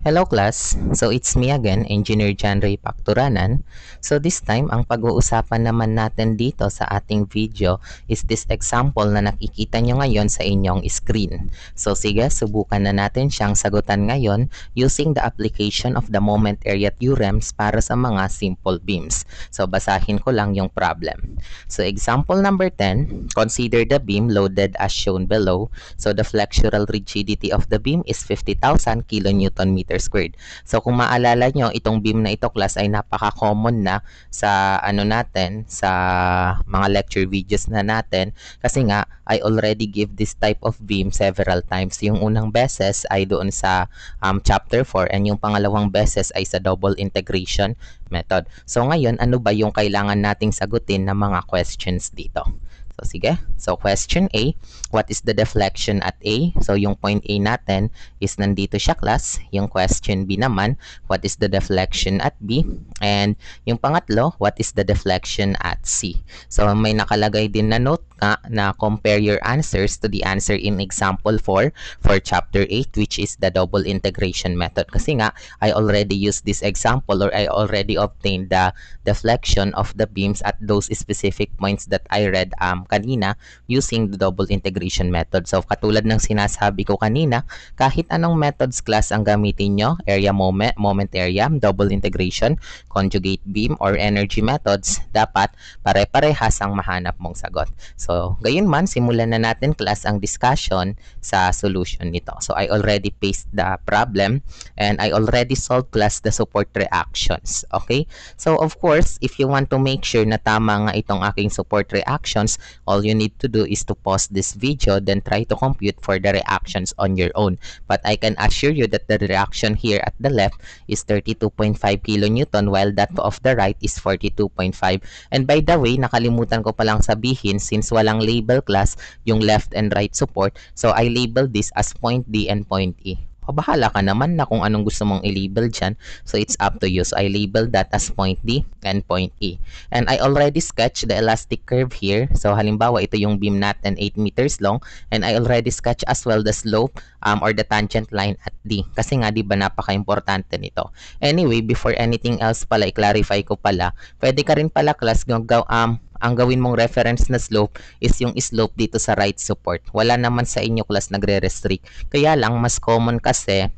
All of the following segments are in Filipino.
Hello class! So it's me again, Engineer John Ray Pacturanan. So this time, ang pag-uusapan naman natin dito sa ating video is this example na nakikita nyo ngayon sa inyong screen. So sige, subukan na natin siyang sagutan ngayon using the application of the moment area theorems para sa mga simple beams. So basahin ko lang yung problem. So example number 10, consider the beam loaded as shown below. So the flexural rigidity of the beam is 50,000 kN meters meter squared. So kung maalala nyo, itong beam na ito class ay napaka-common na sa ano natin, sa mga lecture videos na natin kasi nga I already give this type of beam several times. Yung unang beses ay doon sa um, chapter 4 and yung pangalawang beses ay sa double integration method. So ngayon, ano ba yung kailangan nating sagutin ng mga questions dito? So, sige. So, question A, what is the deflection at A? So, yung point A natin is nandito siya class. Yung question B naman, what is the deflection at B? And yung pangatlo, what is the deflection at C? So, may nakalagay din na note na, na compare your answers to the answer in example 4 for chapter 8 which is the double integration method. Kasi nga, I already used this example or I already obtained the deflection of the beams at those specific points that I read um, kanina using the double integration method. So katulad ng sinasabi ko kanina, kahit anong methods class ang gamitin nyo, area moment, moment area, double integration, conjugate beam, or energy methods, dapat pare-parehas ang mahanap mong sagot. So gayon man, simulan na natin class ang discussion sa solution nito. So I already paste the problem and I already solved class the support reactions. Okay? So of course, if you want to make sure na tama nga itong aking support reactions, all you need to do is to pause this video then try to compute for the reactions on your own. But I can assure you that the reaction here at the left is 32.5 kilonewton while that of the right is 42.5. And by the way, nakalimutan ko palang sabihin since walang label class yung left and right support. So I label this as point D and point E. O bahala ka naman na kung anong gusto mong i-label dyan. So it's up to you. So I label that as point D and point E. And I already sketched the elastic curve here. So halimbawa ito yung beam natin 8 meters long. And I already sketched as well the slope um, or the tangent line at D. Kasi nga di ba napaka-importante nito. Anyway, before anything else pala, i-clarify ko pala. Pwede ka rin pala class, um, ang gawin mong reference na slope is yung slope dito sa right support. Wala naman sa inyo class nagre-restrict. Kaya lang, mas common kasi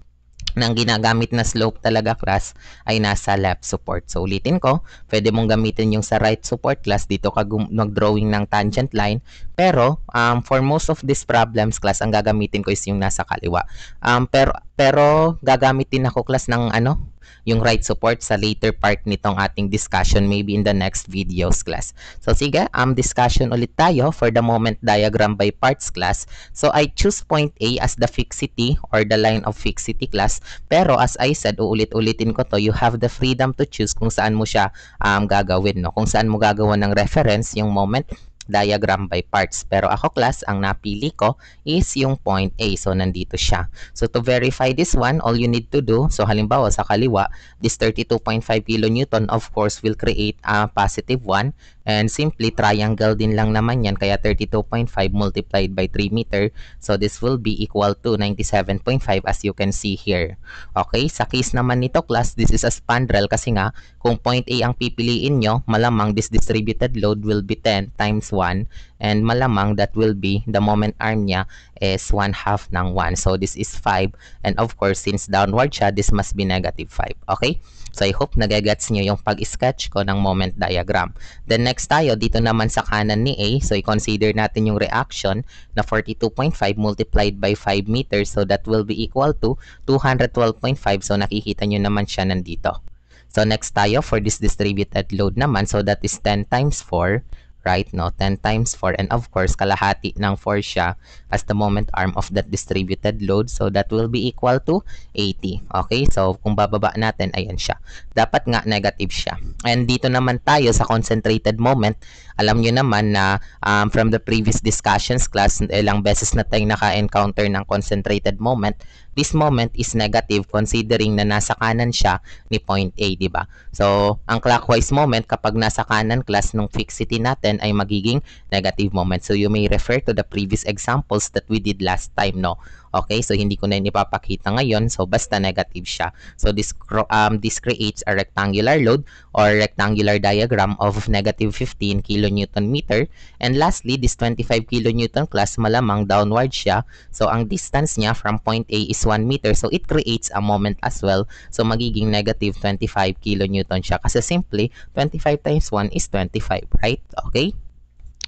na ginagamit na slope talaga class ay nasa left support. So ulitin ko, pwede mong gamitin yung sa right support class dito kag mag-drawing ng tangent line. Pero um, for most of these problems class, ang gagamitin ko is yung nasa kaliwa. Um, pero pero gagamitin ako class ng ano, yung right support sa later part nitong ating discussion maybe in the next videos class. So sige, um, discussion ulit tayo for the moment diagram by parts class. So I choose point A as the fixity or the line of fixity class. Pero as I said, uulit-ulitin ko to, you have the freedom to choose kung saan mo siya um, gagawin. No? Kung saan mo gagawa ng reference yung moment diagram by parts. Pero ako class, ang napili ko is yung point A. So, nandito siya. So, to verify this one, all you need to do, so halimbawa sa kaliwa, this 32.5 kilonewton of course will create a positive 1. And simply, triangle din lang naman yan. Kaya 32.5 multiplied by 3 meter. So, this will be equal to 97.5 as you can see here. Okay? Sa case naman nito, class, this is a spandrel kasi nga, kung point A ang pipiliin nyo, malamang this distributed load will be 10 times 1 and malamang that will be the moment arm niya is 1 half ng 1. So this is 5 and of course since downward siya this must be negative 5. Okay? So I hope nagagets niyo yung pag-sketch ko ng moment diagram. Then next tayo dito naman sa kanan ni A. So i-consider natin yung reaction na 42.5 multiplied by 5 meters. So that will be equal to 212.5. So nakikita niyo naman siya nandito. So next tayo for this distributed load naman. So that is 10 times 4 right? No? 10 times 4. And of course, kalahati ng 4 siya as the moment arm of that distributed load. So, that will be equal to 80. Okay? So, kung bababa natin, ayan siya. Dapat nga negative siya. And dito naman tayo sa concentrated moment, alam nyo naman na um, from the previous discussions class, ilang beses na tayong naka-encounter ng concentrated moment, this moment is negative considering na nasa kanan siya ni point A, di ba? So, ang clockwise moment kapag nasa kanan class ng fixity natin ay magiging negative moment. So, you may refer to the previous examples examples that we did last time, no? Okay, so hindi ko na ipapakita ngayon. So, basta negative siya. So, this, um, this creates a rectangular load or rectangular diagram of negative 15 kilonewton meter. And lastly, this 25 kilonewton class malamang downward siya. So, ang distance niya from point A is 1 meter. So, it creates a moment as well. So, magiging negative 25 kilonewton siya. Kasi simply, 25 times 1 is 25, right? Okay?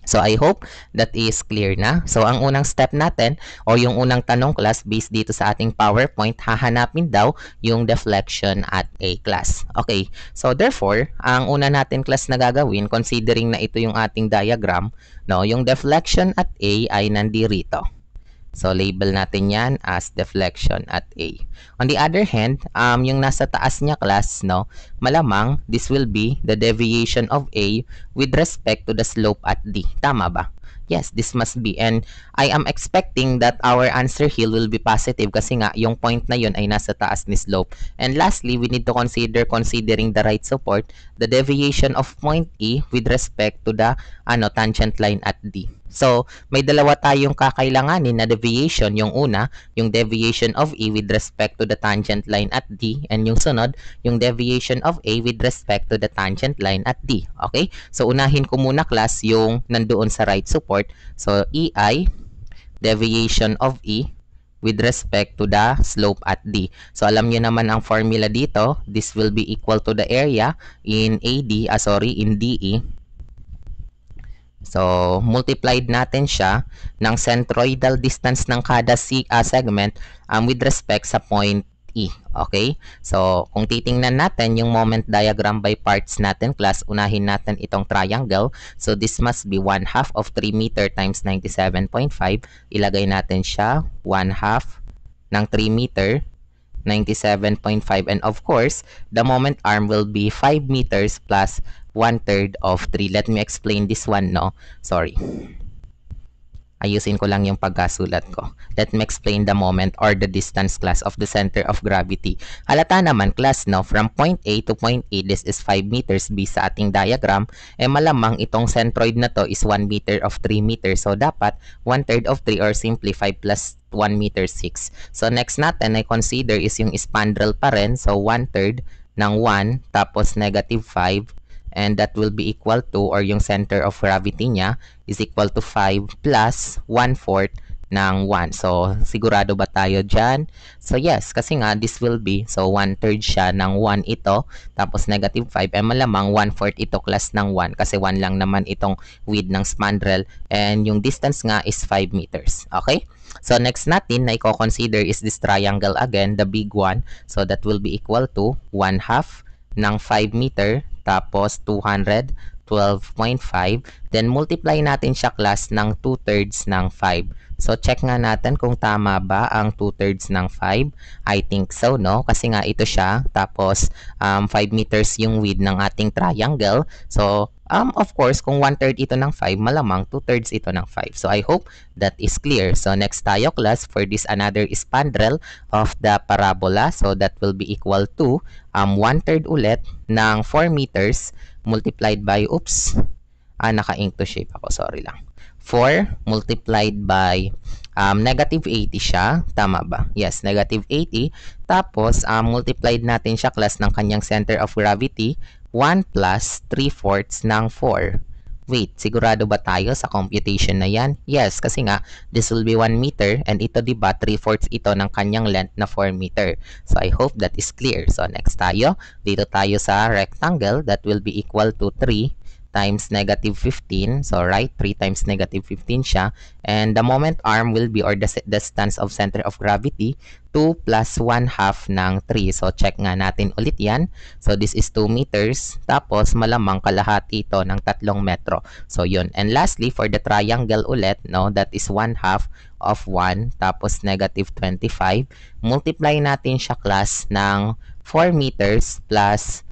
So, I hope that is clear na. So, ang unang step natin o yung unang tanong class based dito sa ating PowerPoint, hahanapin daw yung deflection at a class. Okay, so therefore, ang una natin class na gagawin, considering na ito yung ating diagram, no, yung deflection at a ay nandirito. So, label natin yan as deflection at A. On the other hand, um, yung nasa taas niya class, no, malamang this will be the deviation of A with respect to the slope at D. Tama ba? Yes, this must be. And I am expecting that our answer here will be positive kasi nga yung point na yun ay nasa taas ni slope. And lastly, we need to consider considering the right support, the deviation of point E with respect to the ano, tangent line at D. So, may dalawa tayong kakailanganin na deviation. Yung una, yung deviation of E with respect to the tangent line at D. And yung sunod, yung deviation of A with respect to the tangent line at D. Okay? So, unahin ko muna class yung nandoon sa right support. So, EI, deviation of E with respect to the slope at D. So, alam niyo naman ang formula dito. This will be equal to the area in AD, ah, sorry, in DE So, multiplied natin siya ng centroidal distance ng kada si, ah, segment um, with respect sa point E. Okay? So, kung titingnan natin yung moment diagram by parts natin, class, unahin natin itong triangle. So, this must be 1 half of 3 meter times 97.5. Ilagay natin siya 1 half ng 3 meter 97.5 and of course the moment arm will be 5 meters plus one-third of 3. Let me explain this one, no? Sorry. Ayusin ko lang yung pagkasulat ko. Let me explain the moment or the distance class of the center of gravity. Halata naman class, no? From point A to point A, this is 5 meters based sa ating diagram. Eh malamang itong centroid na to is 1 meter of 3 meters. So dapat 1 third of 3 or simply 5 plus 1 meter 6. So next natin ay consider is yung spandrel pa rin. So 1 third ng 1 tapos negative 5 and that will be equal to or yung center of gravity niya is equal to 5 plus 1 fourth ng 1. So, sigurado ba tayo dyan? So, yes, kasi nga, this will be, so, 1 third siya ng 1 ito, tapos negative 5, eh malamang 1 fourth ito class ng 1, kasi 1 lang naman itong width ng spandrel, and yung distance nga is 5 meters. Okay? So, next natin na i-consider is this triangle again, the big one. So, that will be equal to 1 half ng 5 meter tapos 200, 12.5, then multiply natin siya class ng 2 thirds ng 5. So, check nga natin kung tama ba ang 2 thirds ng 5. I think so, no? Kasi nga ito siya, tapos um, 5 meters yung width ng ating triangle. So, Um, of course, kung 1 third ito ng 5, malamang 2 thirds ito ng 5. So, I hope that is clear. So, next tayo class for this another spandrel of the parabola. So, that will be equal to um, 1 third ulit ng 4 meters multiplied by, oops, ah, naka-ink to shape ako, sorry lang. 4 multiplied by um, negative 80 siya. Tama ba? Yes, negative 80. Tapos, um, multiplied natin siya class ng kanyang center of gravity 1 plus 3 fourths ng 4. Wait, sigurado ba tayo sa computation na yan? Yes, kasi nga, this will be 1 meter and ito diba 3 fourths ito ng kanyang length na 4 meter. So I hope that is clear. So next tayo, dito tayo sa rectangle that will be equal to 3 times negative 15. So, right, 3 times negative 15 siya. And the moment arm will be or the distance of center of gravity, 2 plus 1 half ng 3. So, check nga natin ulit yan. So, this is 2 meters. Tapos, malamang kalahati ito ng 3 metro. So, yun. And lastly, for the triangle ulit, no, that is 1 half of 1. Tapos, negative 25. Multiply natin siya class ng 4 meters plus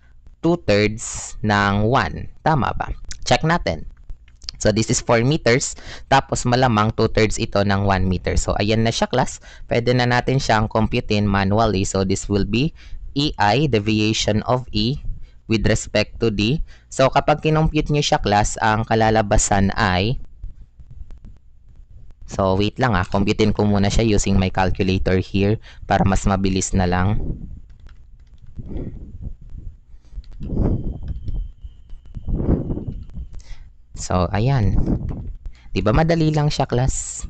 2 thirds ng 1. Tama ba? Check natin. So, this is 4 meters. Tapos, malamang 2 thirds ito ng 1 meter. So, ayan na siya, class. Pwede na natin siyang computein manually. So, this will be EI, deviation of E, with respect to D. So, kapag kinompute nyo siya, class, ang kalalabasan ay... So, wait lang ah. Computein ko muna siya using my calculator here para mas mabilis na lang. So, ayan. 'Di ba madali lang siya, class?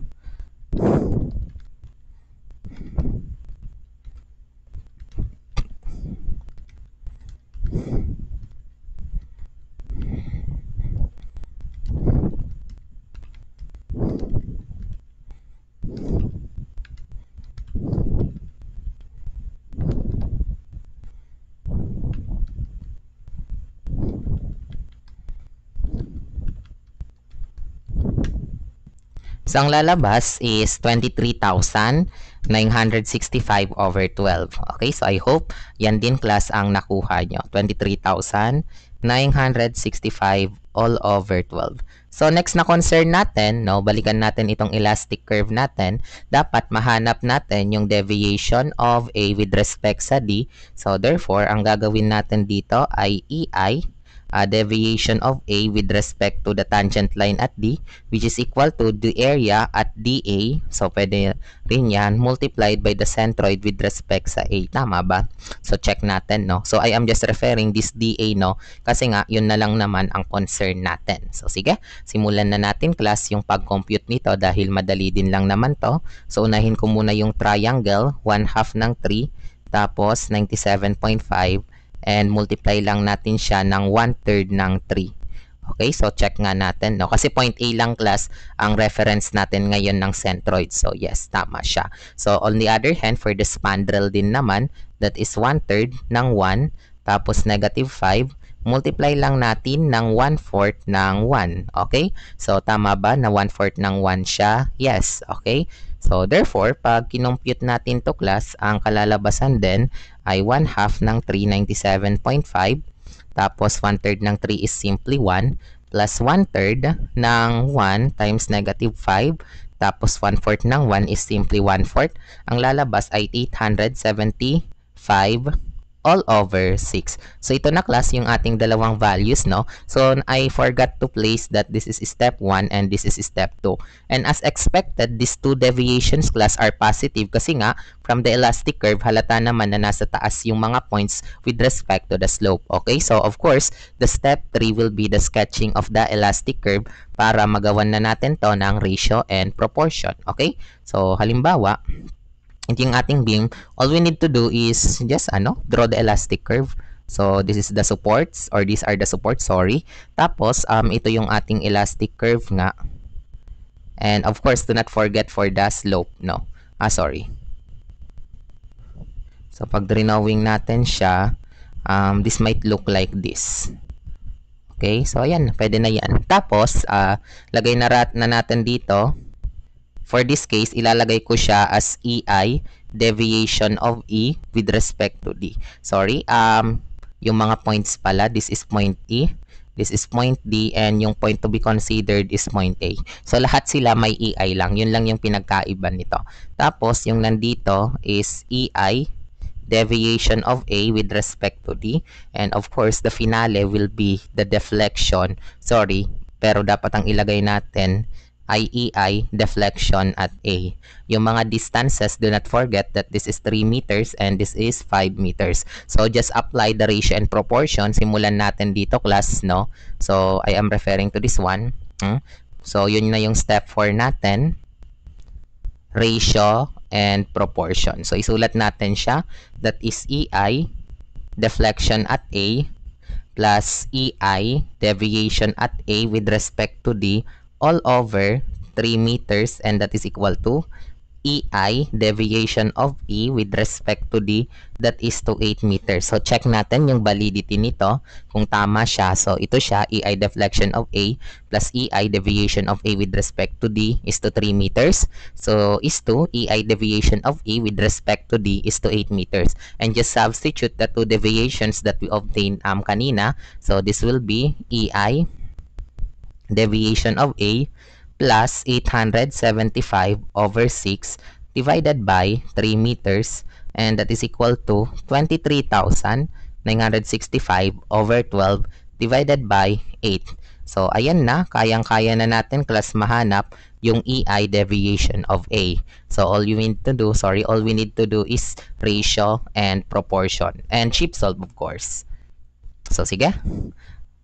So, ang lalabas is 23,965 over 12. Okay, so I hope yan din class ang nakuha nyo. 23,965 all over 12. So, next na concern natin, no, balikan natin itong elastic curve natin, dapat mahanap natin yung deviation of A with respect sa D. So, therefore, ang gagawin natin dito ay EI a deviation of A with respect to the tangent line at D which is equal to the area at DA. So, pwede rin yan multiplied by the centroid with respect sa A. Tama ba? So, check natin, no? So, I am just referring this DA, no? Kasi nga, yun na lang naman ang concern natin. So, sige. Simulan na natin, class, yung pag-compute nito dahil madali din lang naman to. So, unahin ko muna yung triangle, 1 half ng 3 tapos 97.5 and multiply lang natin siya ng 1 third ng 3. Okay, so check nga natin. No? Kasi point A lang class ang reference natin ngayon ng centroid. So yes, tama siya. So on the other hand, for the spandrel din naman, that is 1 third ng 1, tapos negative 5, multiply lang natin ng 1/4 ng 1. Okay? So tama ba na 1/4 ng 1 siya? Yes, okay? So, therefore, pag kinompute natin to class, ang kalalabasan din ay 1 half ng 397.5. Tapos, 1 third ng 3 is simply 1 plus 1 third ng 1 times negative 5 tapos 1 fourth ng 1 is simply 1 fourth. Ang lalabas ay 875 all over 6. So ito na class yung ating dalawang values, no? So I forgot to place that this is step 1 and this is step 2. And as expected, these two deviations class are positive kasi nga from the elastic curve, halata naman na nasa taas yung mga points with respect to the slope. Okay, so of course, the step 3 will be the sketching of the elastic curve para magawan na natin to ng ratio and proportion. Okay, so halimbawa, ito yung ating beam, all we need to do is just ano, draw the elastic curve. So, this is the supports or these are the supports, sorry. Tapos, um, ito yung ating elastic curve nga. And of course, do not forget for the slope, no? Ah, sorry. So, pag drawing natin siya, um, this might look like this. Okay? So, ayan. Pwede na yan. Tapos, uh, lagay na, rat na natin dito For this case, ilalagay ko siya as EI, deviation of E with respect to D. Sorry, um, yung mga points pala, this is point E, this is point D, and yung point to be considered is point A. So, lahat sila may EI lang. Yun lang yung pinagkaiba nito. Tapos, yung nandito is EI, deviation of A with respect to D. And of course, the finale will be the deflection. Sorry, pero dapat ang ilagay natin IEI, e deflection at A. Yung mga distances, do not forget that this is 3 meters and this is 5 meters. So just apply the ratio and proportion. Simulan natin dito class, no? So I am referring to this one. Hmm? So yun na yung step 4 natin. Ratio and proportion. So isulat natin siya. That is EI, deflection at A, plus EI, deviation at A with respect to the all over 3 meters and that is equal to EI, deviation of E with respect to D, that is to 8 meters. So, check natin yung validity nito kung tama siya. So, ito siya, EI deflection of A plus EI deviation of A with respect to D is to 3 meters. So, is to EI deviation of E with respect to D is to 8 meters. And just substitute the two deviations that we obtained um, kanina. So, this will be EI deviation of A plus 875 over 6 divided by 3 meters and that is equal to 23,965 over 12 divided by 8. So, ayan na, kayang-kaya na natin class mahanap yung EI deviation of A. So, all you need to do, sorry, all we need to do is ratio and proportion. And chip solve, of course. So, sige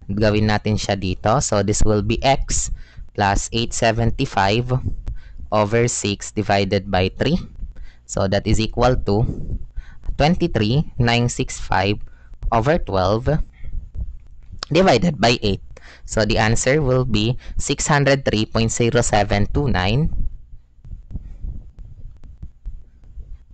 gawin natin siya dito. So, this will be x plus 875 over 6 divided by 3. So, that is equal to 23,965 over 12 divided by 8. So, the answer will be 603.0729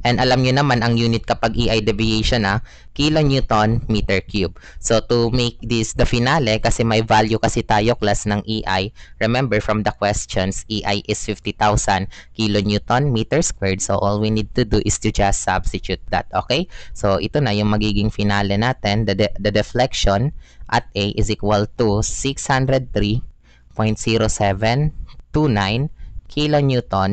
And alam nyo naman, ang unit kapag EI deviation na, ah, kilonewton meter cube. So, to make this the finale, kasi may value kasi tayo class ng EI, remember from the questions, EI is 50,000 kilonewton meter squared. So, all we need to do is to just substitute that, okay? So, ito na yung magiging finale natin. The, de the deflection at A is equal to 603.0729 kilonewton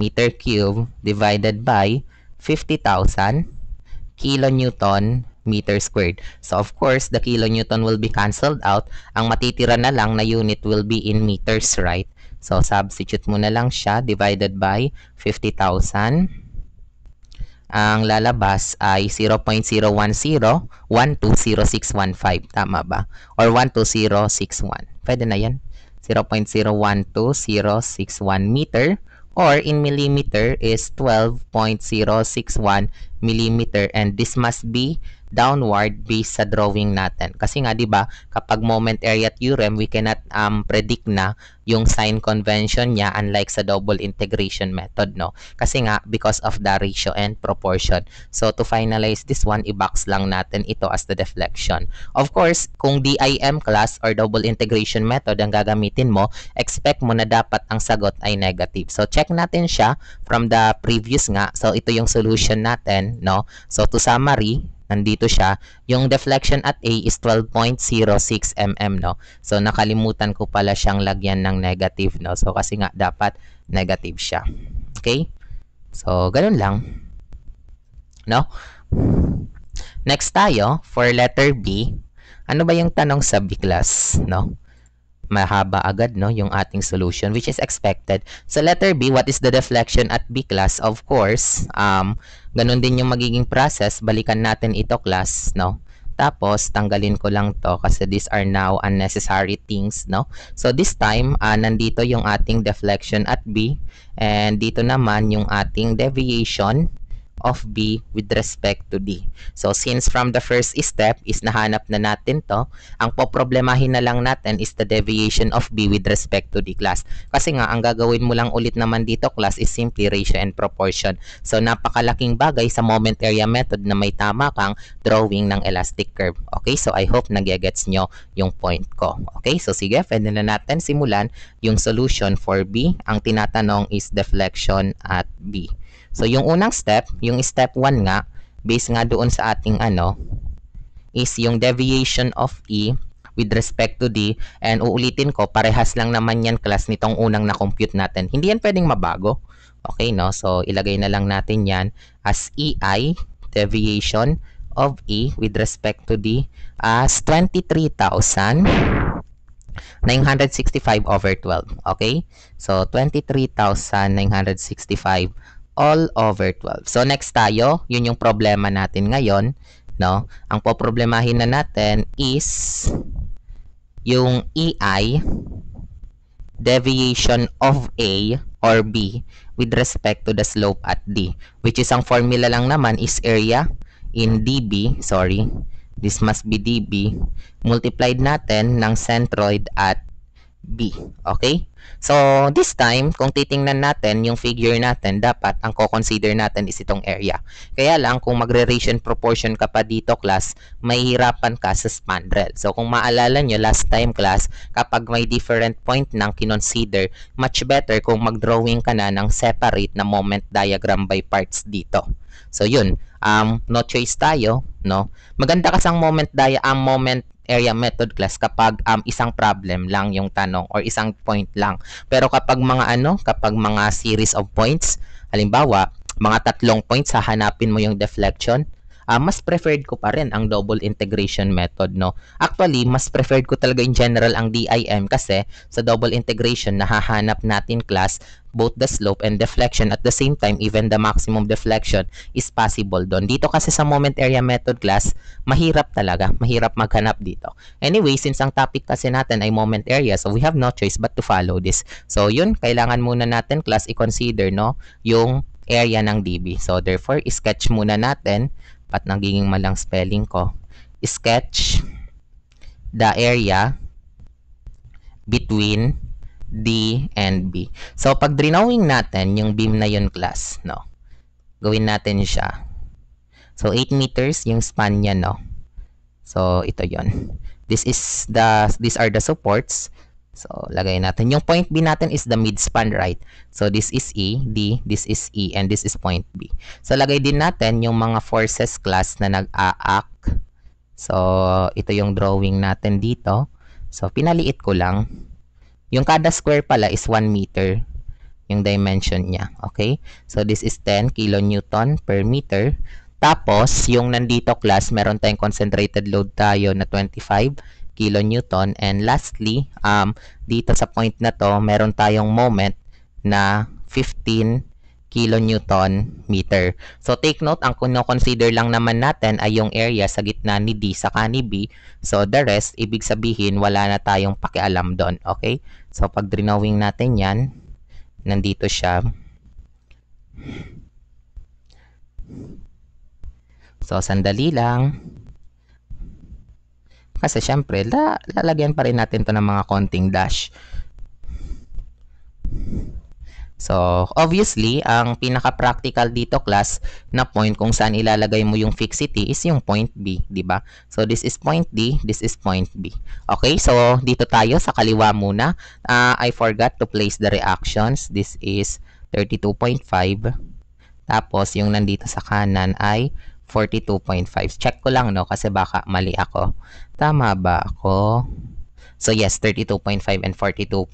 meter cube divided by 50,000 kilonewton meter squared. So of course, the kilonewton will be cancelled out. Ang matitira na lang na unit will be in meters, right? So substitute mo na lang siya divided by 50,000. Ang lalabas ay 0.010 1200615. Tama ba? Or 12061. Pwede na yan. 0.012061 meter or in millimeter is 12.061 millimeter and this must be downward based sa drawing natin. Kasi nga, di ba, kapag moment area theorem, we cannot um, predict na yung sign convention niya unlike sa double integration method, no? Kasi nga, because of the ratio and proportion. So, to finalize this one, i-box lang natin ito as the deflection. Of course, kung DIM class or double integration method ang gagamitin mo, expect mo na dapat ang sagot ay negative. So, check natin siya from the previous nga. So, ito yung solution natin, no? So, to summary, nandito siya. Yung deflection at A is 12.06 mm, no? So, nakalimutan ko pala siyang lagyan ng negative, no? So, kasi nga, dapat negative siya. Okay? So, ganun lang. No? Next tayo, for letter B, ano ba yung tanong sa B class, no? mahaba agad no yung ating solution which is expected. Sa so letter B, what is the deflection at B class? Of course, um ganun din yung magiging process. Balikan natin ito class, no? Tapos tanggalin ko lang to kasi these are now unnecessary things, no? So this time, uh, nandito yung ating deflection at B and dito naman yung ating deviation of B with respect to D. So, since from the first step is nahanap na natin to, ang poproblemahin na lang natin is the deviation of B with respect to D class. Kasi nga, ang gagawin mo lang ulit naman dito class is simply ratio and proportion. So, napakalaking bagay sa moment area method na may tama kang drawing ng elastic curve. Okay, so I hope nagegets nyo yung point ko. Okay, so sige, pwede na natin simulan yung solution for B. Ang tinatanong is deflection at B. So, yung unang step, yung step 1 nga, based nga doon sa ating ano, is yung deviation of E with respect to D. And uulitin ko, parehas lang naman yan class nitong unang na-compute natin. Hindi yan pwedeng mabago. Okay, no? So, ilagay na lang natin yan as EI, deviation of E with respect to D as 23,000 965 over 12. Okay? So, 23,965 all over 12. So next tayo, yun yung problema natin ngayon, no? Ang poproblemahin na natin is yung EI deviation of A or B with respect to the slope at D, which is ang formula lang naman is area in dB, sorry, this must be dB, multiplied natin ng centroid at B, okay? So, this time, kung titingnan natin yung figure natin, dapat ang ko-consider natin is itong area. Kaya lang, kung magre-ration proportion ka pa dito, class, mahihirapan ka sa spandrel. So, kung maalala nyo, last time, class, kapag may different point ng kinonsider, much better kung mag-drawing ka na ng separate na moment diagram by parts dito. So, yun. Um, no choice tayo, no? Maganda kasang moment dia ang moment area method class kapag um, isang problem lang yung tanong or isang point lang. Pero kapag mga ano, kapag mga series of points, halimbawa, mga tatlong points, sa hanapin mo yung deflection, uh, mas preferred ko pa rin ang double integration method, no? Actually, mas preferred ko talaga in general ang DIM kasi sa double integration, nahahanap natin class both the slope and deflection at the same time even the maximum deflection is possible doon. Dito kasi sa moment area method class, mahirap talaga. Mahirap maghanap dito. Anyway, since ang topic kasi natin ay moment area, so we have no choice but to follow this. So yun, kailangan muna natin class i-consider no, yung area ng DB. So therefore, sketch muna natin. Pat nagiging malang spelling ko. Sketch the area between D, and B. So, pag drawing natin yung beam na yun class, no? Gawin natin siya. So, 8 meters yung span niya, no? So, ito yon. This is the, these are the supports. So, lagay natin. Yung point B natin is the mid-span, right? So, this is E, D, this is E, and this is point B. So, lagay din natin yung mga forces class na nag-a-act. So, ito yung drawing natin dito. So, pinaliit ko lang. Yung kada square pala is 1 meter yung dimension niya. Okay? So, this is 10 kilonewton per meter. Tapos, yung nandito class, meron tayong concentrated load tayo na 25 kilonewton. And lastly, um, dito sa point na to, meron tayong moment na 15 kilonewton meter. So take note, ang kuno consider lang naman natin ay yung area sa gitna ni D sa ni B. So the rest, ibig sabihin, wala na tayong pakialam doon. Okay? So pag drawing natin yan, nandito siya. So sandali lang. Kasi syempre, lalagyan pa rin natin to ng mga konting dash. So, obviously, ang pinaka-practical dito class na point kung saan ilalagay mo yung fixity is yung point B, di ba? So, this is point D, this is point B. Okay, so dito tayo sa kaliwa muna. Uh, I forgot to place the reactions. This is 32.5. Tapos, yung nandito sa kanan ay 42.5. Check ko lang, no? Kasi baka mali ako. Tama ba ako? So yes, 32.5 and 42.5.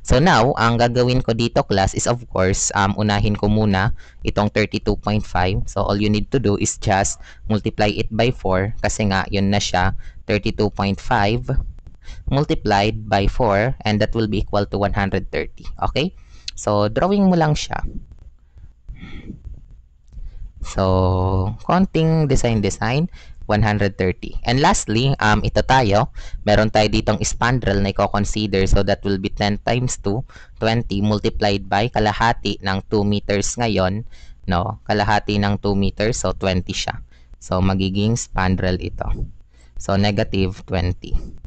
So now, ang gagawin ko dito class is of course, um, unahin ko muna itong 32.5. So all you need to do is just multiply it by 4 kasi nga yun na siya, 32.5 multiplied by 4 and that will be equal to 130. Okay? So drawing mo lang siya. So, counting design-design. 130. And lastly, um, ito tayo, meron tayo ditong spandrel na i-consider so that will be 10 times 2, 20 multiplied by kalahati ng 2 meters ngayon, no? Kalahati ng 2 meters, so 20 siya. So magiging spandrel ito. So negative 20.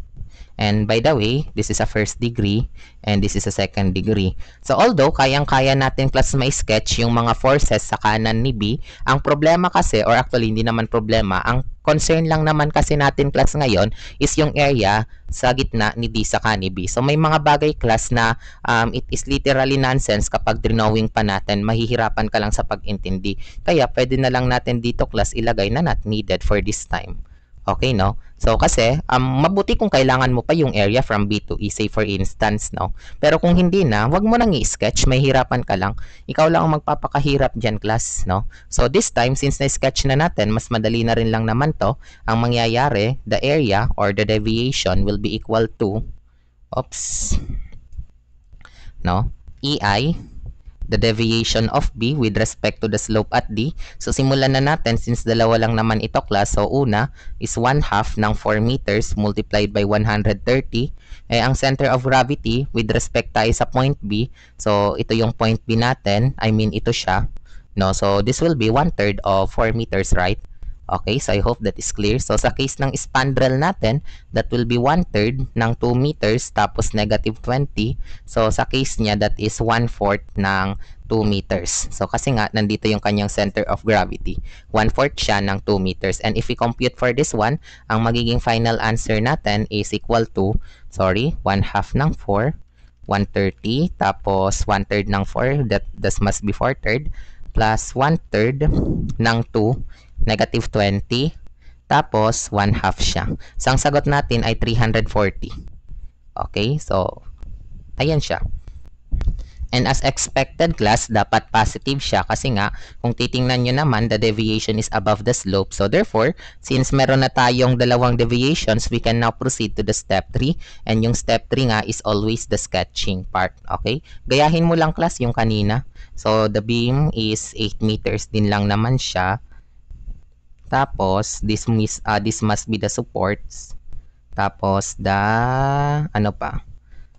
And by the way, this is a first degree and this is a second degree. So although kayang-kaya natin plus may sketch yung mga forces sa kanan ni B, ang problema kasi or actually hindi naman problema, ang concern lang naman kasi natin class ngayon is yung area sa gitna ni D sa ni B. So may mga bagay class na um, it is literally nonsense kapag drawing pa natin, mahihirapan ka lang sa pag-intindi. Kaya pwede na lang natin dito class ilagay na not needed for this time. Okay, no? So, kasi, um, mabuti kung kailangan mo pa yung area from B to E, say for instance, no? Pero kung hindi na, wag mo nang i-sketch, may hirapan ka lang. Ikaw lang ang magpapakahirap dyan, class, no? So, this time, since na-sketch na natin, mas madali na rin lang naman to, ang mangyayari, the area or the deviation will be equal to, oops, no? EI the deviation of B with respect to the slope at D. So, simulan na natin since dalawa lang naman ito class. So, una is 1 half ng 4 meters multiplied by 130. Eh, ang center of gravity with respect tayo sa point B. So, ito yung point B natin. I mean, ito siya. No? So, this will be 1 third of 4 meters, right? Okay, so I hope that is clear. So sa case ng spandrel natin, that will be 1 third ng 2 meters tapos negative 20. So sa case niya, that is 1 fourth ng 2 meters. So kasi nga, nandito yung kanyang center of gravity. 1 fourth siya ng 2 meters. And if we compute for this one, ang magiging final answer natin is equal to, sorry, 1 half ng 4, 130, tapos 1 third ng 4, that, that must be 4 third, plus 1 third ng 2 negative 20, tapos 1 half siya. So, ang sagot natin ay 340. Okay, so, ayan siya. And as expected class, dapat positive siya kasi nga, kung titingnan nyo naman, the deviation is above the slope. So therefore, since meron na tayong dalawang deviations, we can now proceed to the step 3. And yung step 3 nga is always the sketching part. Okay? Gayahin mo lang class yung kanina. So the beam is 8 meters din lang naman siya. Tapos, this, mis, uh, this must be the supports. Tapos, the, ano pa?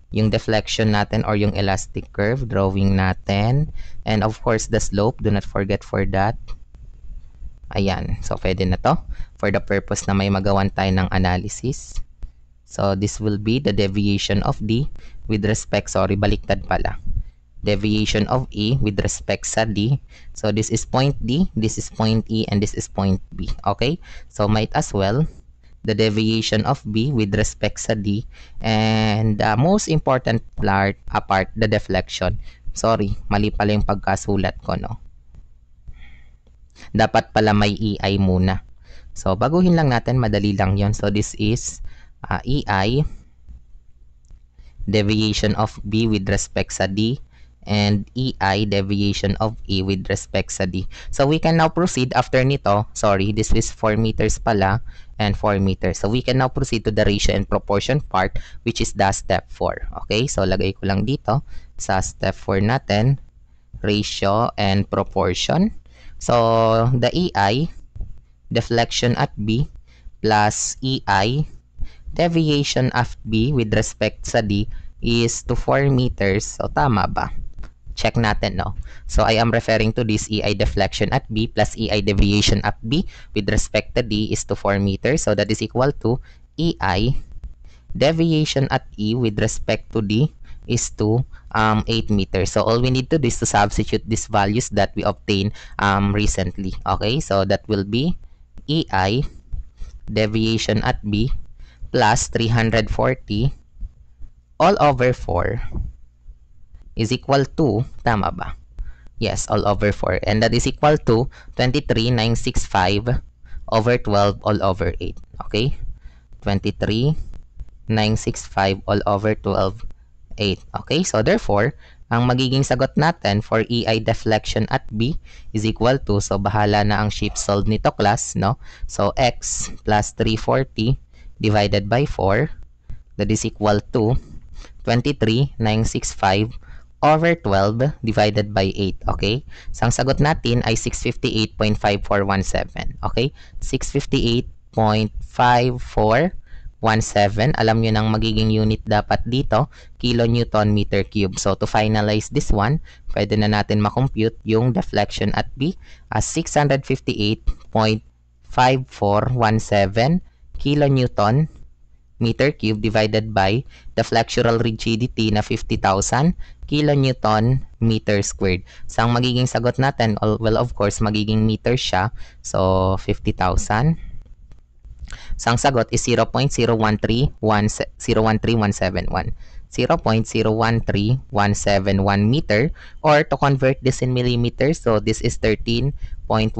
Yung deflection natin or yung elastic curve drawing natin. And of course, the slope. Do not forget for that. Ayan. So, pwede na to. For the purpose na may magawan tayo ng analysis. So, this will be the deviation of D with respect, sorry, baliktad pala deviation of E with respect sa D. So, this is point D, this is point E, and this is point B. Okay? So, might as well, the deviation of B with respect sa D. And the most important part, apart, the deflection. Sorry, mali pala yung pagkasulat ko, no? Dapat pala may EI muna. So, baguhin lang natin, madali lang yon So, this is uh, EI, deviation of B with respect sa D, and EI deviation of E with respect sa D. So we can now proceed after nito, sorry, this is 4 meters pala and 4 meters. So we can now proceed to the ratio and proportion part which is the step 4. Okay, so lagay ko lang dito sa step 4 natin, ratio and proportion. So the EI, deflection at B plus EI, deviation at B with respect sa D is to 4 meters. So tama ba? check natin, no? So, I am referring to this EI deflection at B plus EI deviation at B with respect to D is to 4 meters. So, that is equal to EI deviation at E with respect to D is to um, 8 meters. So all we need to do is to substitute these values that we obtained um, recently. Okay, so that will be EI deviation at B plus 340 all over 4 is equal to, tama ba? Yes, all over 4. And that is equal to 23,965 over 12 all over 8. Okay? 23,965 all over 12, 8. Okay? So, therefore, ang magiging sagot natin for EI deflection at B is equal to, so bahala na ang shape solved nito class, no? So, X plus 340 divided by 4, that is equal to 23,965 over 12 divided by 8, okay? So, ang sagot natin ay 658.5417, okay? 658.5417. Alam nyo nang magiging unit dapat dito, kilonewton meter cube. So, to finalize this one, pwede na natin makompute yung deflection at B as 658.5417 kilonewton meter cube divided by the flexural rigidity na 50,000 kilonewton meter squared. So, ang magiging sagot natin, well, of course, magiging meter siya. So, 50,000. So, ang sagot is 0.0131 0.013171. 0.013171 meter or to convert this in millimeters, so this is 13.171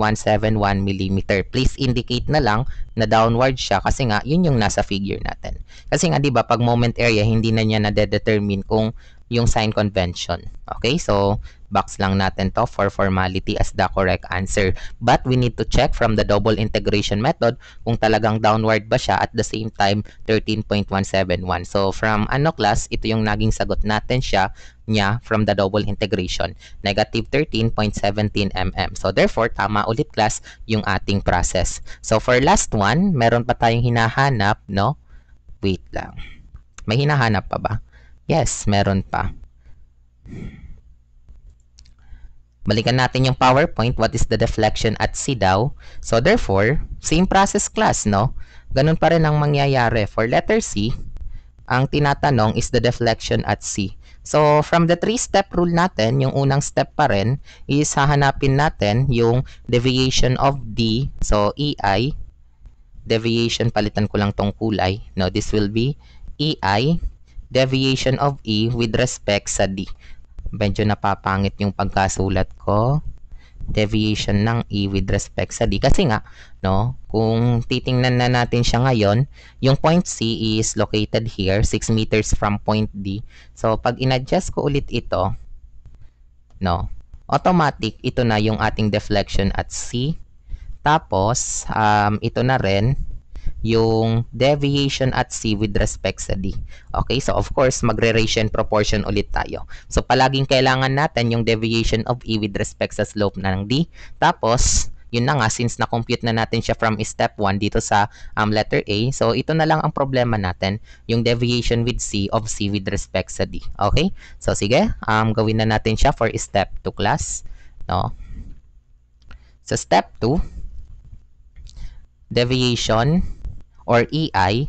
millimeter. Please indicate na lang na downward siya kasi nga yun yung nasa figure natin. Kasi nga 'di ba pag moment area hindi na niya na-determine kung yung sign convention. Okay, so box lang natin to for formality as the correct answer. But we need to check from the double integration method kung talagang downward ba siya at the same time 13.171. So from ano class, ito yung naging sagot natin siya niya from the double integration, negative 13.17 mm. So therefore, tama ulit class yung ating process. So for last one, meron pa tayong hinahanap, no? Wait lang. May hinahanap pa ba? Yes, meron pa. Balikan natin yung PowerPoint, what is the deflection at C daw. So therefore, same process class, no? Ganun pa rin ang mangyayari. For letter C, ang tinatanong is the deflection at C. So from the three-step rule natin, yung unang step pa rin is hahanapin natin yung deviation of D, so EI, deviation, palitan ko lang tong kulay, no? This will be EI deviation of E with respect sa D. Medyo napapangit yung pagkasulat ko. Deviation ng E with respect sa D. Kasi nga, no, kung titingnan na natin siya ngayon, yung point C is located here, 6 meters from point D. So, pag in-adjust ko ulit ito, no, automatic, ito na yung ating deflection at C. Tapos, um, ito na rin, yung deviation at C with respect sa D. Okay, so of course, magre-ratio and proportion ulit tayo. So palaging kailangan natin yung deviation of E with respect sa slope na ng D. Tapos, yun na nga, since na-compute na natin siya from step 1 dito sa um, letter A, so ito na lang ang problema natin, yung deviation with C of C with respect sa D. Okay? So sige, um, gawin na natin siya for step 2 class. No? Sa so, step 2, deviation or EI,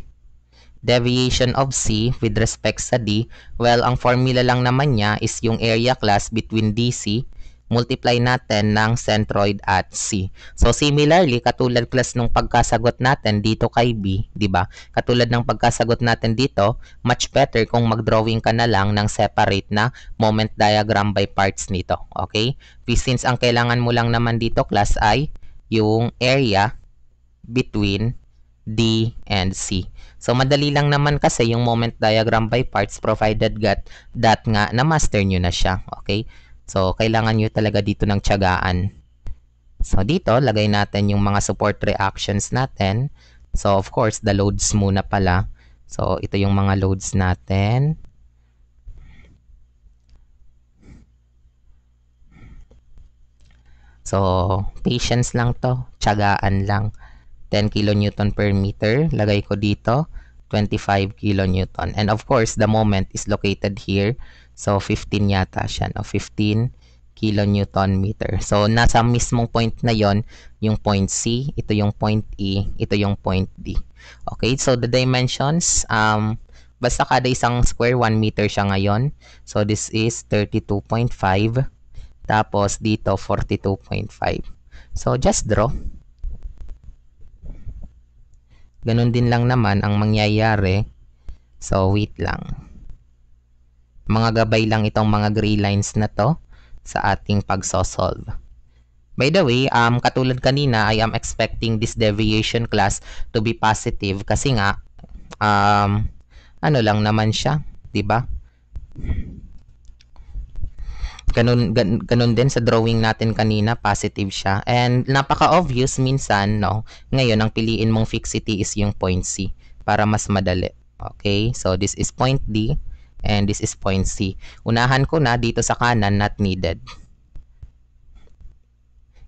deviation of C with respect sa D, well, ang formula lang naman niya is yung area class between DC multiply natin ng centroid at C. So similarly, katulad class nung pagkasagot natin dito kay B, 'di ba? Katulad ng pagkasagot natin dito, much better kung mag-drawing ka na lang ng separate na moment diagram by parts nito, okay? Since ang kailangan mo lang naman dito class ay yung area between D, and C. So madali lang naman kasi yung moment diagram by parts provided that, that nga na master nyo na siya. Okay? So kailangan nyo talaga dito ng tiyagaan. So dito, lagay natin yung mga support reactions natin. So of course, the loads muna pala. So ito yung mga loads natin. So, patience lang to. Tiyagaan lang. 10 kilonewton per meter. Lagay ko dito 25 kilonewton. And of course, the moment is located here. So, 15 yata siya. No? 15 kilonewton meter. So, nasa mismong point na yon yung point C, ito yung point E, ito yung point D. Okay, so the dimensions, um, basta kada isang square, 1 meter siya ngayon. So, this is 32.5. Tapos, dito, 42.5. So, just draw ganun din lang naman ang mangyayari. So, wait lang. Mga gabay lang itong mga gray lines na to sa ating pagsosolve. By the way, um, katulad kanina, I am expecting this deviation class to be positive kasi nga, um, ano lang naman siya, 'di ba? ganun, gan, ganun din sa drawing natin kanina, positive siya. And napaka-obvious minsan, no? Ngayon, ang piliin mong fixity is yung point C para mas madali. Okay? So, this is point D and this is point C. Unahan ko na dito sa kanan, not needed.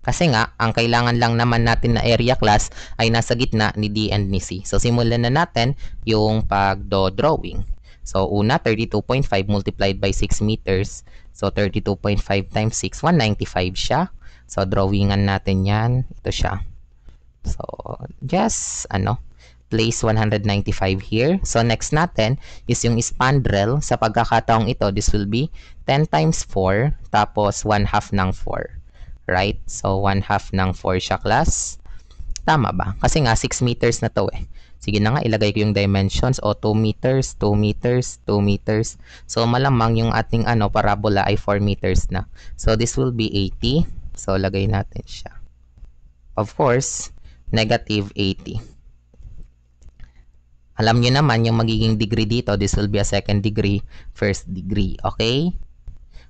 Kasi nga, ang kailangan lang naman natin na area class ay nasa gitna ni D and ni C. So, simulan na natin yung pag-drawing. So, una, 32.5 multiplied by 6 meters So, 32.5 times 6, 195 siya. So, drawingan natin yan. Ito siya. So, just, ano, place 195 here. So, next natin is yung spandrel. Sa pagkakataong ito, this will be 10 times 4, tapos 1 half ng 4. Right? So, 1 half ng 4 siya, class. Tama ba? Kasi nga, 6 meters na to eh. Sige na nga, ilagay ko yung dimensions. O, 2 meters, 2 meters, 2 meters. So, malamang yung ating ano, parabola ay 4 meters na. So, this will be 80. So, lagay natin siya. Of course, negative 80. Alam nyo naman yung magiging degree dito. This will be a second degree, first degree. Okay?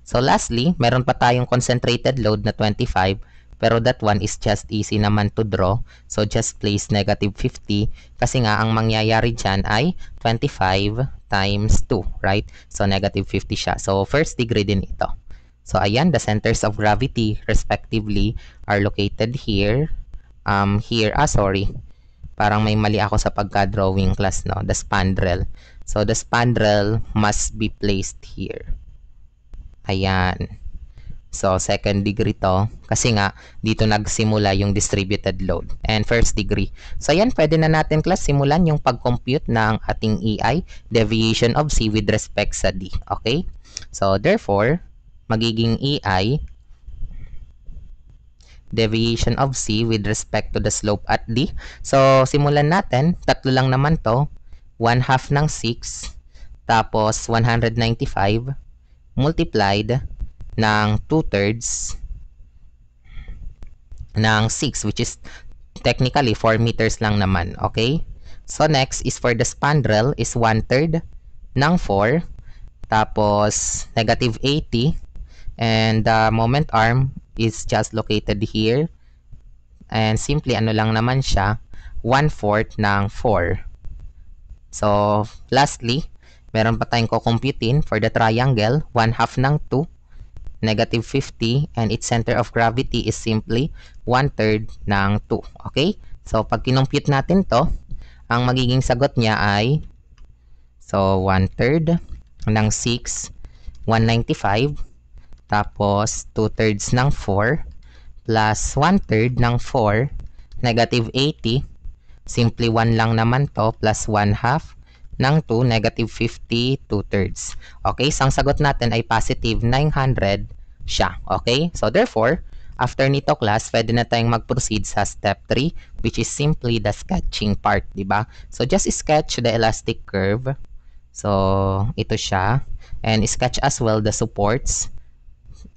So, lastly, meron pa tayong concentrated load na 25 pero that one is just easy naman to draw. So just place negative 50 kasi nga ang mangyayari dyan ay 25 times 2, right? So negative 50 siya. So first degree din ito. So ayan, the centers of gravity respectively are located here. Um, here, ah sorry. Parang may mali ako sa pagka-drawing class, no? The spandrel. So the spandrel must be placed here. Ayan. So, second degree to kasi nga dito nagsimula yung distributed load and first degree. So, yan pwede na natin class simulan yung pag-compute ng ating EI deviation of C with respect sa D. Okay? So, therefore, magiging EI deviation of C with respect to the slope at D. So, simulan natin. Tatlo lang naman to. 1 half ng 6 tapos 195 multiplied ng 2 thirds ng 6 which is technically 4 meters lang naman. Okay? So next is for the spandrel is 1 third ng 4. Tapos negative 80. And the moment arm is just located here. And simply ano lang naman siya 1 fourth ng 4. So lastly, meron pa tayong kukumputin for the triangle 1 half ng 2 negative 50 and its center of gravity is simply 1 third ng 2. Okay? So, pag kinumpute natin to, ang magiging sagot niya ay so 1 third ng 6, 195 tapos 2 thirds ng 4 plus 1 third ng 4 negative 80 simply 1 lang naman to plus 1 half ng 2, negative 50, 2 thirds. Okay, so ang sagot natin ay positive 900 siya. Okay, so therefore, after nito class, pwede na tayong mag-proceed sa step 3, which is simply the sketching part, di ba? So just sketch the elastic curve. So, ito siya. And sketch as well the supports.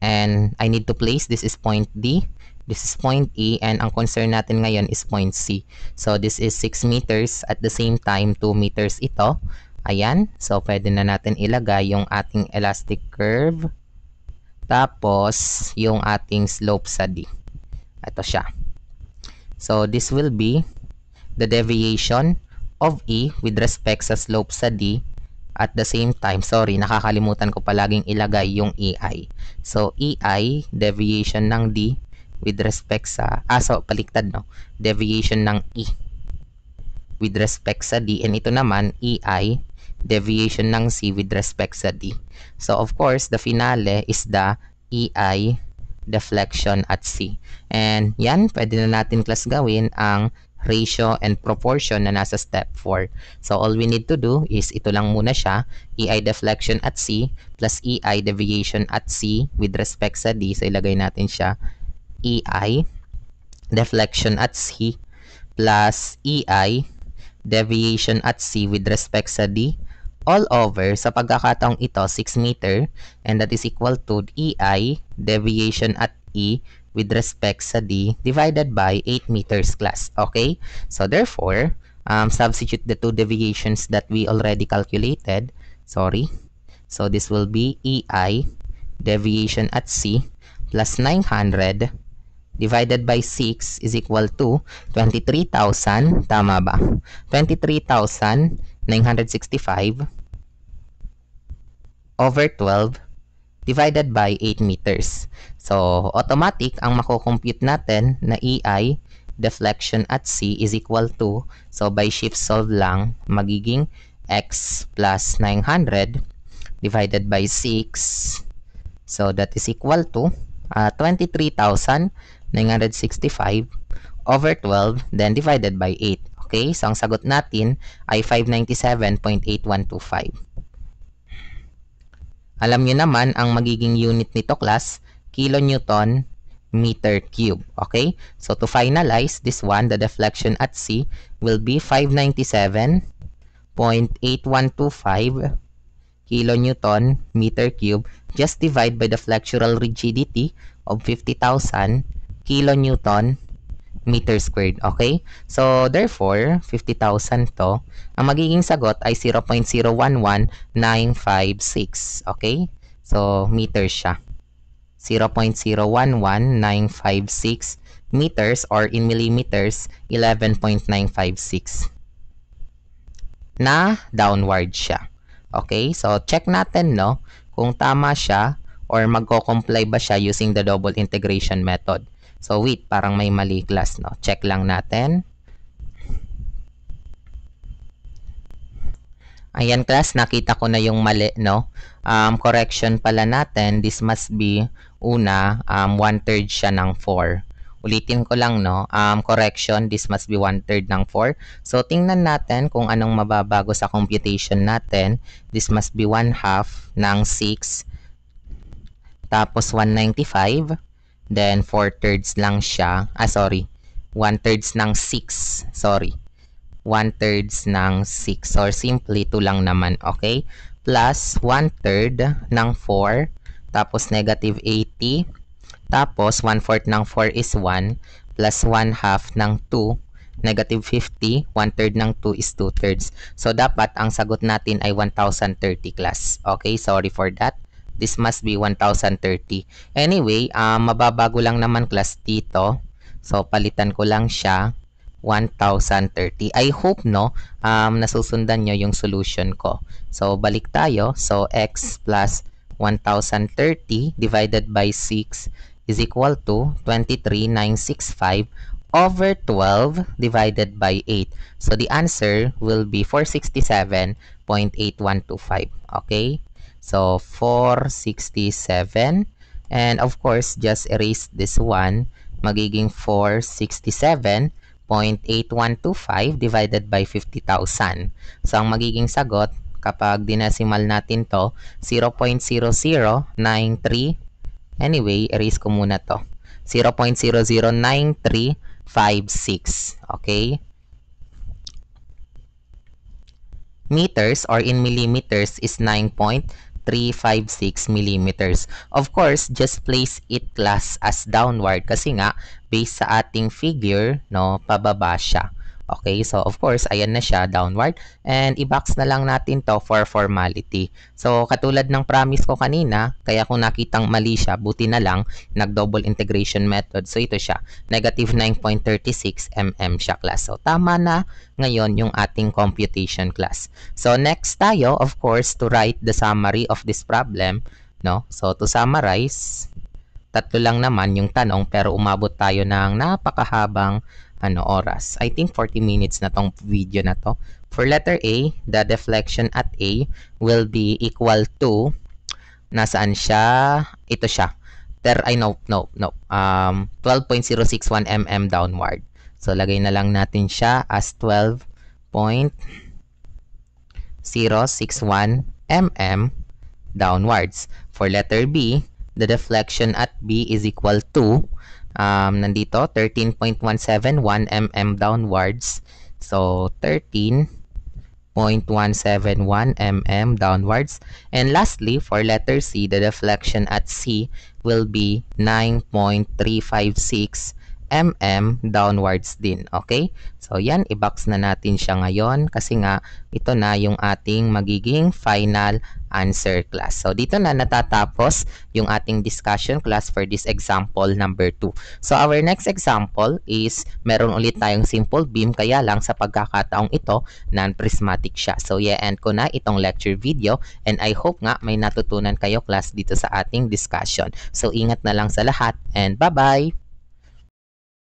And I need to place, this is point D. This is point E and ang concern natin ngayon is point C. So this is 6 meters at the same time 2 meters ito. Ayan. So pwede na natin ilagay yung ating elastic curve. Tapos yung ating slope sa D. Ito siya. So this will be the deviation of E with respect sa slope sa D at the same time, sorry, nakakalimutan ko palaging ilagay yung EI. So, EI, deviation ng D, with respect sa, ah, paliktad, no? Deviation ng E with respect sa D. And ito naman, EI, deviation ng C with respect sa D. So, of course, the finale is the EI deflection at C. And yan, pwede na natin class gawin ang ratio and proportion na nasa step 4. So all we need to do is ito lang muna siya, EI deflection at C plus EI deviation at C with respect sa D. So ilagay natin siya EI deflection at C plus EI deviation at C with respect sa D all over sa pagkakataong ito 6 meter and that is equal to EI deviation at E with respect sa D divided by 8 meters class. Okay? So therefore, um, substitute the two deviations that we already calculated. Sorry. So this will be EI deviation at C plus 900 divided by 6 is equal to 23,000. Tama ba? 23,965 over 12 divided by 8 meters. So, automatic ang makocompute natin na EI deflection at C is equal to, so by shift solve lang, magiging x plus 900 divided by 6. So, that is equal to uh, 23,965 965 over 12, then divided by 8. Okay, so ang sagot natin ay 597.8125. Alam nyo naman, ang magiging unit nito class, kilonewton meter cube. Okay, so to finalize this one, the deflection at C will be 597.8125 kilonewton meter cube. Just divide by the flexural rigidity of 50,000 kilonewton meter squared. Okay? So, therefore, 50,000 to. Ang magiging sagot ay 0.011956. Okay? So, meter siya. 0.011956 meters or in millimeters, 11.956 na downward siya. Okay? So, check natin, no? Kung tama siya or magko-comply ba siya using the double integration method. So wait, parang may mali class, no? Check lang natin. Ayan class, nakita ko na yung mali, no? Um, correction pala natin, this must be, una, um, one-third siya ng 4. Ulitin ko lang, no? Um, correction, this must be one-third ng 4. So, tingnan natin kung anong mababago sa computation natin. This must be one-half ng 6. Tapos, 195. Then, 4 thirds lang siya. Ah, sorry. 1 thirds ng 6. Sorry. 1 thirds ng 6 or simply 2 lang naman, okay? Plus 1 third ng 4 tapos negative 80 tapos 1 fourth ng 4 is 1 plus 1 half ng 2 negative 50 1 third ng 2 is 2 thirds. So dapat ang sagot natin ay 1030 class. Okay, sorry for that. This must be 1,030. Anyway, uh, mababago lang naman class dito. So, palitan ko lang siya. 1,030. I hope, no, um, nasusundan nyo yung solution ko. So, balik tayo. So, x plus 1,030 divided by 6 is equal to 23,965 over 12 divided by 8. So the answer will be 467.8125. Okay? So 467. And of course, just erase this one. Magiging 467.8125 divided by 50,000. So ang magiging sagot kapag dinesimal natin to, 0.0093. Anyway, erase ko muna to. 0.009356. Okay? Meters or in millimeters is 9.0 356 millimeters. Of course, just place it class as downward kasi nga based sa ating figure, no, pababa siya. Okay, so of course, ayan na siya, downward. And i-box na lang natin to for formality. So katulad ng promise ko kanina, kaya kung nakitang mali siya, buti na lang, nag-double integration method. So ito siya, negative 9.36 mm siya class. So tama na ngayon yung ating computation class. So next tayo, of course, to write the summary of this problem. No? So to summarize, tatlo lang naman yung tanong pero umabot tayo ng napakahabang ano oras. I think 40 minutes na tong video na to. For letter A, the deflection at A will be equal to nasaan siya? Ito siya. Ter I know, no no. Um 12.061 mm downward. So lagay na lang natin siya as 12.061 mm downwards. For letter B, the deflection at B is equal to um, nandito, 13.171 mm downwards. So, 13.171 mm downwards. And lastly, for letter C, the deflection at C will be 9.356 mm downwards din. Okay? So, yan. I-box na natin siya ngayon kasi nga ito na yung ating magiging final answer class. So, dito na natatapos yung ating discussion class for this example number 2. So, our next example is meron ulit tayong simple beam kaya lang sa pagkakataong ito, non-prismatic siya. So, yeah, end ko na itong lecture video and I hope nga may natutunan kayo class dito sa ating discussion. So, ingat na lang sa lahat and bye-bye!